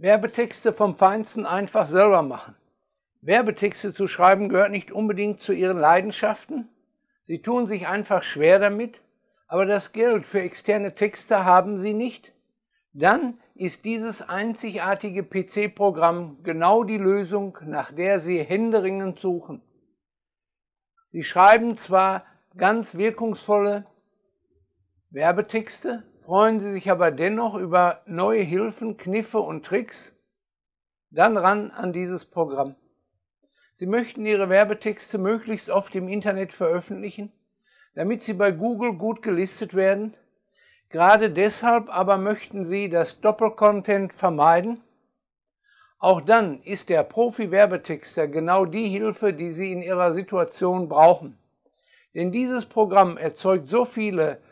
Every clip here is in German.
Werbetexte vom Feinsten einfach selber machen. Werbetexte zu schreiben gehört nicht unbedingt zu ihren Leidenschaften. Sie tun sich einfach schwer damit, aber das Geld für externe Texte haben sie nicht. Dann ist dieses einzigartige PC-Programm genau die Lösung, nach der Sie händeringend suchen. Sie schreiben zwar ganz wirkungsvolle Werbetexte, freuen Sie sich aber dennoch über neue Hilfen, Kniffe und Tricks, dann ran an dieses Programm. Sie möchten Ihre Werbetexte möglichst oft im Internet veröffentlichen, damit sie bei Google gut gelistet werden. Gerade deshalb aber möchten Sie das Doppelcontent vermeiden. Auch dann ist der Profi-Werbetexter genau die Hilfe, die Sie in Ihrer Situation brauchen. Denn dieses Programm erzeugt so viele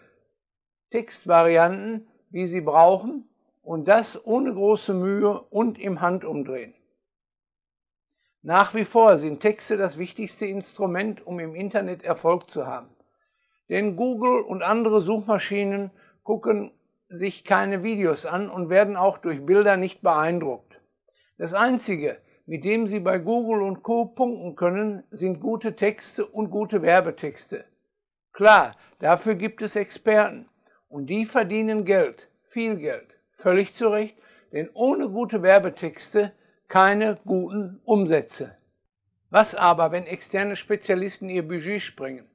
Textvarianten, wie Sie brauchen und das ohne große Mühe und im Handumdrehen. Nach wie vor sind Texte das wichtigste Instrument, um im Internet Erfolg zu haben. Denn Google und andere Suchmaschinen gucken sich keine Videos an und werden auch durch Bilder nicht beeindruckt. Das Einzige, mit dem Sie bei Google und Co punkten können, sind gute Texte und gute Werbetexte. Klar, dafür gibt es Experten, und die verdienen Geld, viel Geld, völlig zu Recht, denn ohne gute Werbetexte keine guten Umsätze. Was aber, wenn externe Spezialisten ihr Budget sprengen?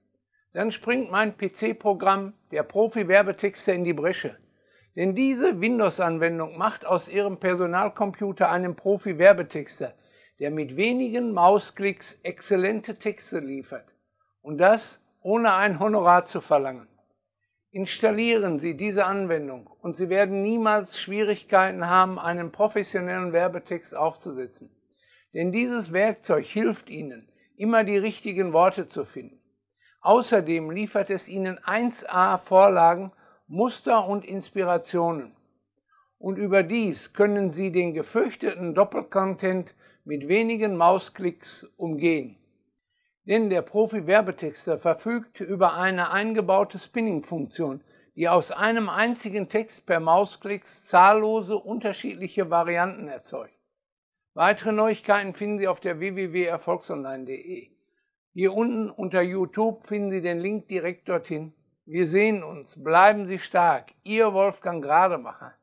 Dann springt mein PC-Programm der Profi-Werbetexte in die Bresche. Denn diese Windows-Anwendung macht aus ihrem Personalcomputer einen Profi-Werbetexter, der mit wenigen Mausklicks exzellente Texte liefert. Und das ohne ein Honorar zu verlangen. Installieren Sie diese Anwendung und Sie werden niemals Schwierigkeiten haben, einen professionellen Werbetext aufzusetzen. Denn dieses Werkzeug hilft Ihnen, immer die richtigen Worte zu finden. Außerdem liefert es Ihnen 1a Vorlagen, Muster und Inspirationen. Und überdies können Sie den gefürchteten Doppelcontent mit wenigen Mausklicks umgehen denn der Profi-Werbetexter verfügt über eine eingebaute Spinning-Funktion, die aus einem einzigen Text per Mausklick zahllose unterschiedliche Varianten erzeugt. Weitere Neuigkeiten finden Sie auf der www.erfolgsonline.de. Hier unten unter YouTube finden Sie den Link direkt dorthin. Wir sehen uns. Bleiben Sie stark. Ihr Wolfgang Grademacher.